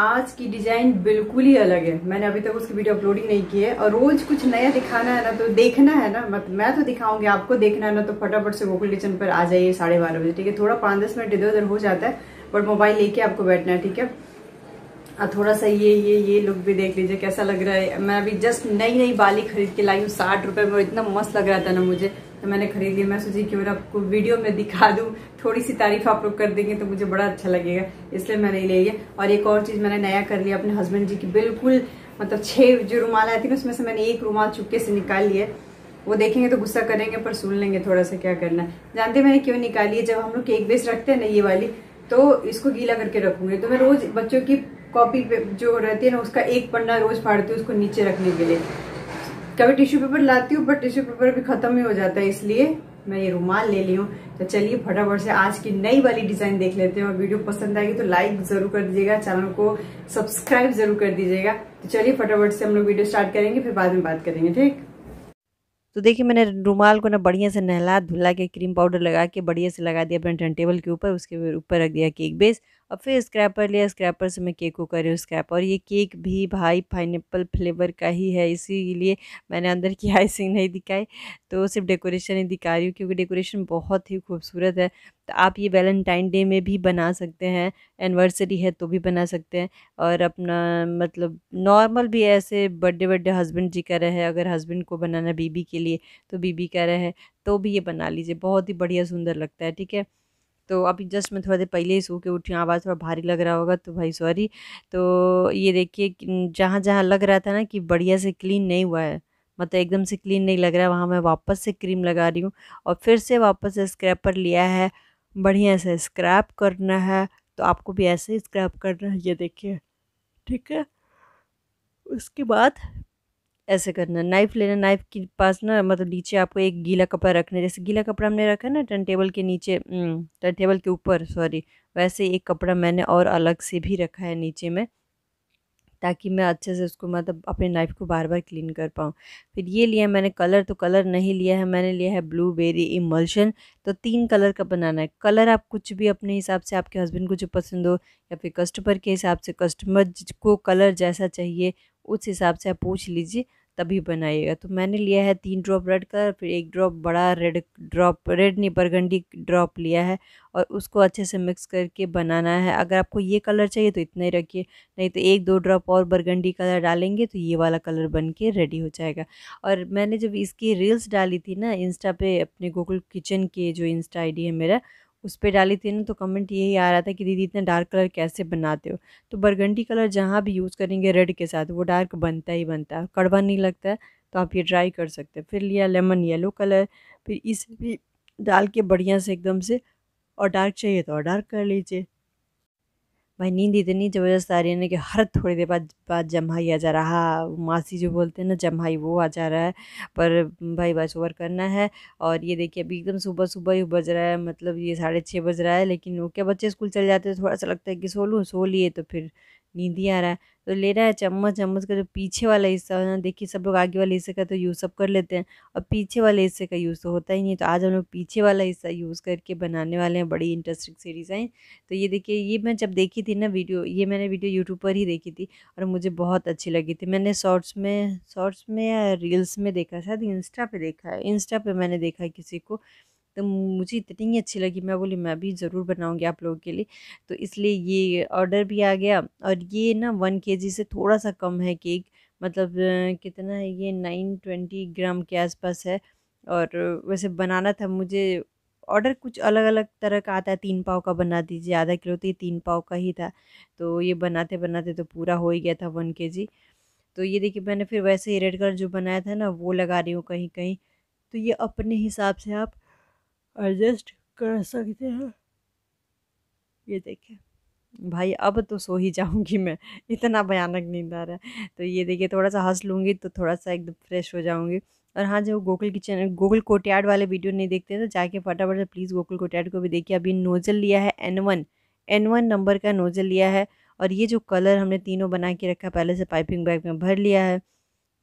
आज की डिजाइन बिल्कुल ही अलग है मैंने अभी तक उसकी वीडियो अपलोडिंग नहीं की है और रोज कुछ नया दिखाना है ना तो देखना है ना मतलब मैं तो दिखाऊंगी आपको देखना है ना तो फटाफट से गोकुल किचन पर आ जाइए साढ़े बारह बजे ठीक है थोड़ा पांच दस मिनट इधर उधर हो जाता है बट मोबाइल लेके आपको बैठना है ठीक है और थोड़ा सा ये ये ये लुक भी देख लीजिए कैसा लग रहा है मैं अभी जस्ट नई नई बाली खरीद के लाई हूँ साठ रुपये में इतना मस्त लग रहा था ना मुझे तो मैंने खरीद लिया मैं सोची क्यों आपको वीडियो में दिखा दूँ थोड़ी सी तारीफ आप लोग कर देंगे तो मुझे बड़ा अच्छा लगेगा इसलिए मैंने ले लिया और एक और चीज़ मैंने नया कर लिया अपने हस्बैंड जी की बिल्कुल मतलब छः जो रुमाल आती थे उसमें से मैंने एक रुमाल चुपके से निकाल लिया वो देखेंगे तो गुस्सा करेंगे पर सुन लेंगे थोड़ा सा क्या करना है जानते मैंने क्यों निकाली है जब हम लोग केक बेस रखते हैं ना ये वाली तो इसको गीला करके रखूंगी तो मैं रोज बच्चों की कॉपी जो रहती है ना उसका एक पन्ना रोज फाड़ती हूँ उसको नीचे रखने के लिए कभी टिश्यू पेपर लाती हूँ बट टिश्यू पेपर भी खत्म ही हो जाता है इसलिए मैं ये रुमाल ले ली हूँ तो चलिए फटाफट से आज की नई वाली डिजाइन देख लेते हैं और वीडियो पसंद आएगी तो लाइक जरूर कर दीजिएगा चैनल को सब्सक्राइब जरूर कर दीजिएगा तो चलिए फटाफट से हम लोग वीडियो स्टार्ट करेंगे फिर बाद में बात करेंगे ठीक तो देखिए मैंने रूमाल को ना बढ़िया से नहला धुला के क्रीम पाउडर लगा के बढ़िया से लगा दिया अपने टर्न टेबल के ऊपर उसके ऊपर रख दिया केक बेस अब फिर स्क्रैपर लिया स्क्रैपर से मैं केक को करी हूँ स्क्रैप और ये केक भी भाई पाइनएप्पल फ्लेवर का ही है इसीलिए मैंने अंदर की आइसिंग नहीं दिखाई तो सिर्फ डेकोरेशन ही दिखा रही हूँ क्योंकि डेकोरेशन बहुत ही खूबसूरत है तो आप ये वैलेंटाइन डे में भी बना सकते हैं एनिवर्सरी है तो भी बना सकते हैं और अपना मतलब नॉर्मल भी ऐसे बर्थडे बर्थडे हस्बैंड जी का रहे अगर हस्बैंड को बनाना बीबी के लिए तो बीबी का रहे तो भी ये बना लीजिए बहुत ही बढ़िया सुंदर लगता है ठीक है तो अभी जस्ट मैं थोड़ा देर पहले ही सो के उठी हूँ आवाज़ थोड़ा भारी लग रहा होगा तो भाई सॉरी तो ये देखिए जहाँ जहाँ लग रहा था ना कि बढ़िया से क्लीन नहीं हुआ है मतलब एकदम से क्लीन नहीं लग रहा है वहाँ मैं वापस से क्रीम लगा रही हूँ और फिर से वापस से स्क्रैपर लिया है बढ़िया से स्क्रैप करना है तो आपको भी ऐसे ही स्क्रैप करना है ये देखिए ठीक है उसके बाद ऐसे करना नाइफ़ लेना नाइफ़ के पास ना मतलब नीचे आपको एक गीला कपड़ा रखना जैसे गीला कपड़ा हमने रखा ना टर्न टेबल के नीचे टर्न टेबल के ऊपर सॉरी वैसे एक कपड़ा मैंने और अलग से भी रखा है नीचे में ताकि मैं अच्छे से उसको मतलब अपने नाइफ़ को बार बार क्लीन कर पाऊँ फिर ये लिया मैंने कलर तो कलर नहीं लिया है मैंने लिया है ब्लूबेरी इमल्शन तो तीन कलर का बनाना है कलर आप कुछ भी अपने हिसाब से आपके हस्बैंड को जो पसंद हो या फिर कस्टमर के हिसाब से कस्टमर को कलर जैसा चाहिए उस हिसाब से आप पूछ लीजिए तभी बनाइएगा तो मैंने लिया है तीन ड्रॉप रेड का फिर एक ड्रॉप बड़ा रेड ड्रॉप रेड नहीं बरगंडी ड्रॉप लिया है और उसको अच्छे से मिक्स करके बनाना है अगर आपको ये कलर चाहिए तो इतना ही रखिए नहीं तो एक दो ड्रॉप और बरगंडी कलर डालेंगे तो ये वाला कलर बन के रेडी हो जाएगा और मैंने जब इसकी रील्स डाली थी ना इंस्टा पे अपने गूगल किचन के जो इंस्टा आई है मेरा उस पर डाली थी ना तो कमेंट यही आ रहा था कि दीदी इतना डार्क कलर कैसे बनाते हो तो बरगंडी कलर जहाँ भी यूज़ करेंगे रेड के साथ वो डार्क बनता ही बनता है कड़वा नहीं लगता है तो आप ये ड्राई कर सकते हैं फिर लिया लेमन येलो कलर फिर इसे भी डाल के बढ़िया से एकदम से और डार्क चाहिए तो और डार्क कर लीजिए भाई नींद इतनी ज़बरदस्त आ रही है ना कि हर थोड़ी देर बाद बाद जम्हाई आ जा रहा मासी जो बोलते हैं ना जम्हाई वो आ जा रहा है पर भाई बस ओवर करना है और ये देखिए अभी एकदम सुबह सुबह ही बज रहा है मतलब ये साढ़े छः बज रहा है लेकिन वो क्या बच्चे स्कूल चले जाते हैं थोड़ा सा लगता है कि सो लूँ सो लिए तो फिर नींदी आ रहा है तो ले रहा है चम्मच चम्मच का जो पीछे वाला हिस्सा है ना देखिए सब लोग आगे वाले हिस्से का तो यूज़ सब कर लेते हैं और पीछे वाले हिस्से का यूज़ तो होता ही नहीं तो आज हम लोग पीछे वाला हिस्सा यूज़ करके बनाने वाले हैं बड़ी इंटरेस्टिंग सीरीज़ हैं तो ये देखिए ये मैं जब देखी थी ना वीडियो ये मैंने वीडियो यूट्यूब पर ही देखी थी और मुझे बहुत अच्छी लगी थी मैंने शॉर्ट्स में शॉर्ट्स में या रील्स में देखा शायद इंस्टा पर देखा है इंस्टा पर मैंने देखा किसी को तो मुझे इतनी ही अच्छी लगी मैं बोली मैं भी ज़रूर बनाऊँगी आप लोगों के लिए तो इसलिए ये ऑर्डर भी आ गया और ये ना वन के से थोड़ा सा कम है केक मतलब कितना है ये नाइन ट्वेंटी ग्राम के आसपास है और वैसे बनाना था मुझे ऑर्डर कुछ अलग अलग तरह का आता है तीन पाव का बना दीजिए आधा किलो तो ये तीन पाव का ही था तो ये बनाते बनाते तो पूरा हो ही गया था वन के जी तो ये देखिए मैंने फिर वैसे ही रेड कलर जो बनाया था ना वो लगा रही हूँ कहीं कहीं तो ये अपने हिसाब से आप एडजस्ट कर सकते हैं ये देखिए भाई अब तो सो ही जाऊंगी मैं इतना भयानक नींद आ रहा है तो ये देखिए थोड़ा सा हंस लूँगी तो थोड़ा सा एकदम फ्रेश हो जाऊँगी और हाँ जो गोकुल की चैनल गोकुल कोटियाड वाले वीडियो नहीं देखते तो जाके फटाफट से प्लीज़ गोकुल कोटियाड को भी देखिए अभी नोज़ल लिया है N one N one number का नोज़ल लिया है और ये जो कलर हमने तीनों बना के रखा पहले से पाइपिंग बैग में भर लिया है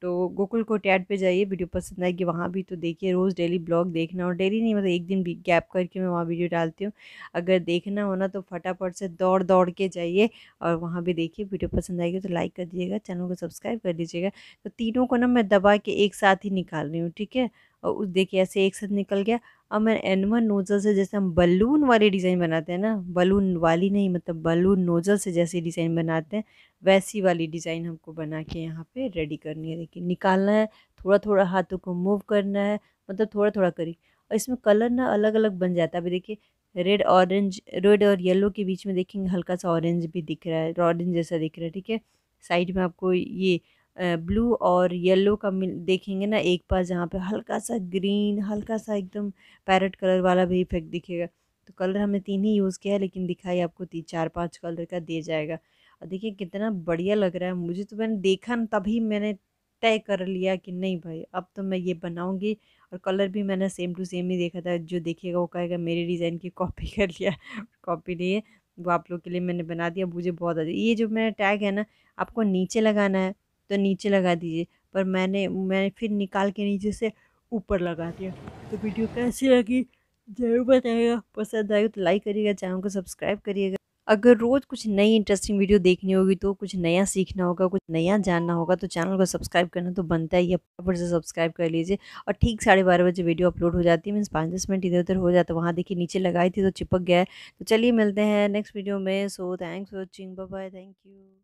तो गोकुल टैड पे जाइए वीडियो पसंद आएगी वहाँ भी तो देखिए रोज़ डेली ब्लॉग देखना और डेली नहीं मतलब एक दिन भी गैप करके मैं वहाँ वीडियो डालती हूँ अगर देखना हो ना तो फटाफट से दौड़ दौड़ के जाइए और वहाँ भी देखिए वीडियो पसंद आएगी तो लाइक कर दीजिएगा चैनल को सब्सक्राइब कर दीजिएगा तो तीनों को ना मैं दबा के एक साथ ही निकाल रही हूँ ठीक है और उस देखिए ऐसे एक साथ निकल गया अब मैं एन नोज़ल से जैसे हम बलून वाली डिज़ाइन बनाते हैं ना बलून वाली नहीं मतलब बलून नोज़ल से जैसे डिज़ाइन बनाते हैं वैसी वाली डिज़ाइन हमको बना के यहाँ पे रेडी करनी है देखिए निकालना है थोड़ा थोड़ा हाथों को मूव करना है मतलब थोड़ा थोड़ा करी और इसमें कलर ना अलग अलग बन जाता है अभी देखिए रेड ऑरेंज रेड और येलो के बीच में देखेंगे हल्का सा ऑरेंज भी दिख रहा है ऑरेंज जैसा दिख रहा है ठीक है साइड में आपको ये ब्लू और येलो का मिल देखेंगे ना एक पास जहाँ पे हल्का सा ग्रीन हल्का सा एकदम पैरट कलर वाला भी इफेक्ट दिखेगा तो कलर हमने तीन ही यूज़ किया है लेकिन दिखाई आपको तीन चार पाँच कलर का दे जाएगा और देखिए कितना बढ़िया लग रहा है मुझे तो मैंने देखा ना तभी मैंने तय कर लिया कि नहीं भाई अब तो मैं ये बनाऊँगी और कलर भी मैंने सेम टू सेम ही देखा था जो देखेगा वो कहेगा मेरे डिज़ाइन की कॉपी कर लिया कॉपी नहीं है वो आप लोग के लिए मैंने बना दिया मुझे बहुत अच्छा ये जो मेरा टैग है ना आपको नीचे लगाना है तो नीचे लगा दीजिए पर मैंने मैंने फिर निकाल के नीचे से ऊपर लगा दिया तो वीडियो कैसी लगी ज़रूर बताइएगा पसंद आएगा तो लाइक करिएगा चैनल को सब्सक्राइब करिएगा अगर रोज़ कुछ नई इंटरेस्टिंग वीडियो देखनी होगी तो कुछ नया सीखना होगा कुछ नया जानना होगा तो चैनल को सब्सक्राइब करना तो बनता ही है फटाफट से सब्सक्राइब कर लीजिए और ठीक साढ़े बारह बजे वीडियो अपलोड हो जाती है मीन्स पाँच दस मिनट इधर उधर हो जाता है वहाँ देखिए नीचे लगाई थी तो चिपक गया है तो चलिए मिलते हैं नेक्स्ट वीडियो में so thanks watching bye thank you